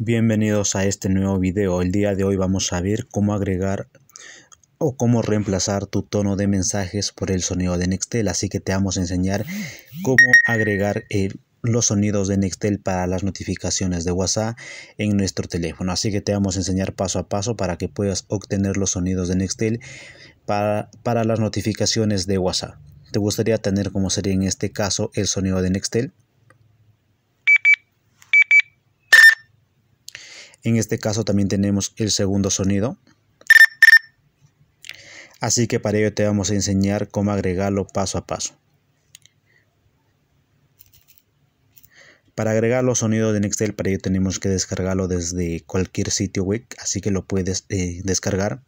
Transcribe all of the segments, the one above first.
Bienvenidos a este nuevo video. El día de hoy vamos a ver cómo agregar o cómo reemplazar tu tono de mensajes por el sonido de Nextel. Así que te vamos a enseñar cómo agregar eh, los sonidos de Nextel para las notificaciones de WhatsApp en nuestro teléfono. Así que te vamos a enseñar paso a paso para que puedas obtener los sonidos de Nextel para, para las notificaciones de WhatsApp. ¿Te gustaría tener como sería en este caso el sonido de Nextel? En este caso también tenemos el segundo sonido. Así que para ello te vamos a enseñar cómo agregarlo paso a paso. Para agregar los sonidos de Nextel, para ello tenemos que descargarlo desde cualquier sitio web, así que lo puedes eh, descargar.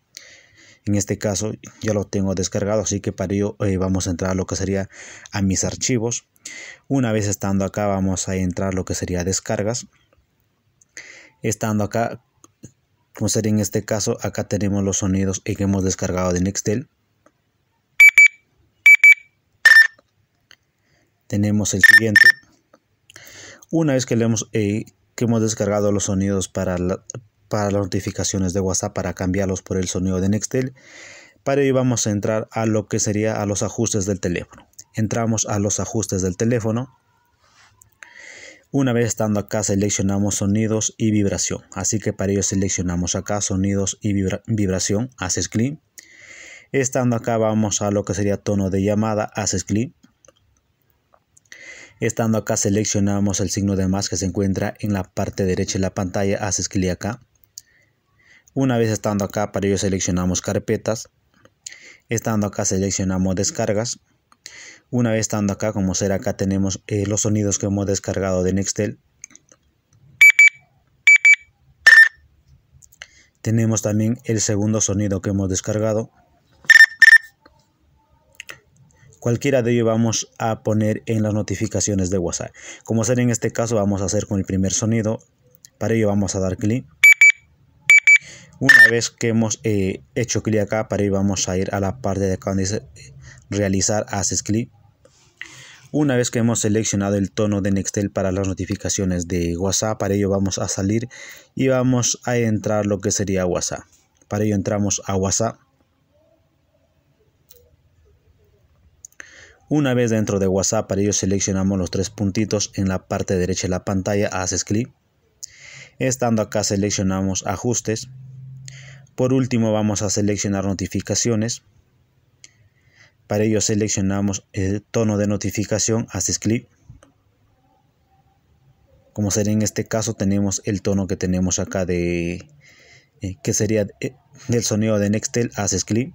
En este caso ya lo tengo descargado, así que para ello eh, vamos a entrar a lo que sería a mis archivos. Una vez estando acá vamos a entrar a lo que sería descargas estando acá como sería en este caso acá tenemos los sonidos que hemos descargado de Nextel tenemos el siguiente una vez que le hemos eh, que hemos descargado los sonidos para, para las notificaciones de WhatsApp para cambiarlos por el sonido de Nextel para ello vamos a entrar a lo que sería a los ajustes del teléfono entramos a los ajustes del teléfono una vez estando acá seleccionamos sonidos y vibración. Así que para ello seleccionamos acá sonidos y vibración. Haces clic. Estando acá vamos a lo que sería tono de llamada. Haces clic. Estando acá seleccionamos el signo de más que se encuentra en la parte derecha de la pantalla. Haces clic acá. Una vez estando acá para ello seleccionamos carpetas. Estando acá seleccionamos descargas. Una vez estando acá, como será, acá tenemos eh, los sonidos que hemos descargado de Nextel. Tenemos también el segundo sonido que hemos descargado. Cualquiera de ellos vamos a poner en las notificaciones de WhatsApp. Como será en este caso, vamos a hacer con el primer sonido. Para ello vamos a dar clic. Una vez que hemos eh, hecho clic acá, para ello vamos a ir a la parte de acá donde dice realizar, haces clic. Una vez que hemos seleccionado el tono de Nextel para las notificaciones de WhatsApp, para ello vamos a salir y vamos a entrar lo que sería WhatsApp. Para ello entramos a WhatsApp. Una vez dentro de WhatsApp, para ello seleccionamos los tres puntitos en la parte derecha de la pantalla, haces clic. Estando acá seleccionamos ajustes. Por último vamos a seleccionar notificaciones. Para ello seleccionamos el tono de notificación, haces clic. Como sería en este caso, tenemos el tono que tenemos acá de... Eh, que sería eh, el sonido de Nextel, haces clic.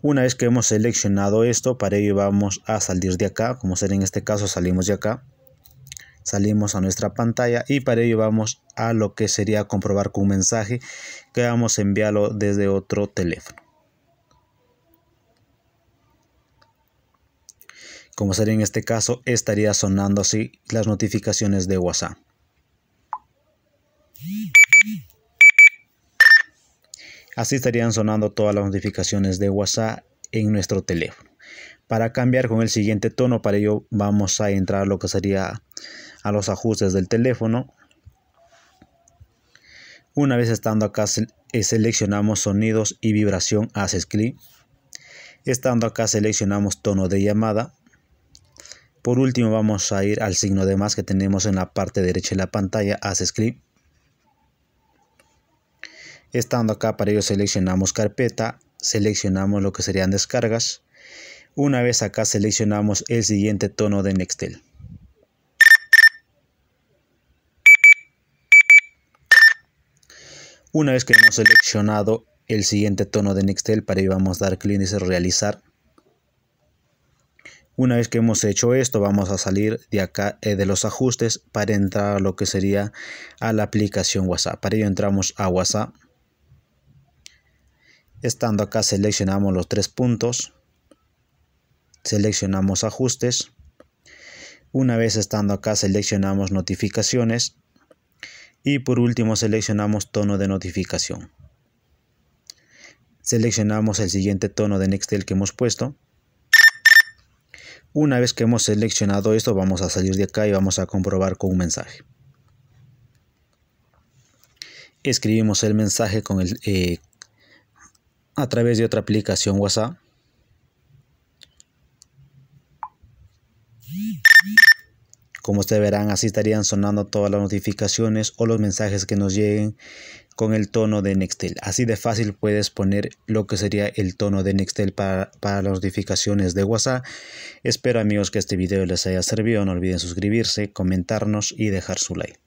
Una vez que hemos seleccionado esto, para ello vamos a salir de acá, como ser en este caso salimos de acá. Salimos a nuestra pantalla y para ello vamos a lo que sería comprobar con un mensaje que vamos a enviarlo desde otro teléfono. como sería en este caso, estaría sonando así las notificaciones de WhatsApp. Así estarían sonando todas las notificaciones de WhatsApp en nuestro teléfono. Para cambiar con el siguiente tono, para ello vamos a entrar a lo que sería a los ajustes del teléfono. Una vez estando acá eh, seleccionamos sonidos y vibración, haces clic. Estando acá seleccionamos tono de llamada. Por último vamos a ir al signo de más que tenemos en la parte derecha de la pantalla, haces script. Estando acá para ello seleccionamos carpeta, seleccionamos lo que serían descargas. Una vez acá seleccionamos el siguiente tono de Nextel. Una vez que hemos seleccionado el siguiente tono de Nextel, para ello vamos a dar clic en realizar. Una vez que hemos hecho esto, vamos a salir de acá eh, de los ajustes para entrar a lo que sería a la aplicación WhatsApp. Para ello entramos a WhatsApp. Estando acá seleccionamos los tres puntos. Seleccionamos ajustes. Una vez estando acá seleccionamos notificaciones. Y por último seleccionamos tono de notificación. Seleccionamos el siguiente tono de Nextel que hemos puesto una vez que hemos seleccionado esto, vamos a salir de acá y vamos a comprobar con un mensaje. Escribimos el mensaje con el, eh, a través de otra aplicación WhatsApp. Como ustedes verán, así estarían sonando todas las notificaciones o los mensajes que nos lleguen con el tono de Nextel. Así de fácil puedes poner lo que sería el tono de Nextel para, las notificaciones de WhatsApp. Espero amigos que este video les haya servido. No olviden suscribirse, comentarnos y dejar su like.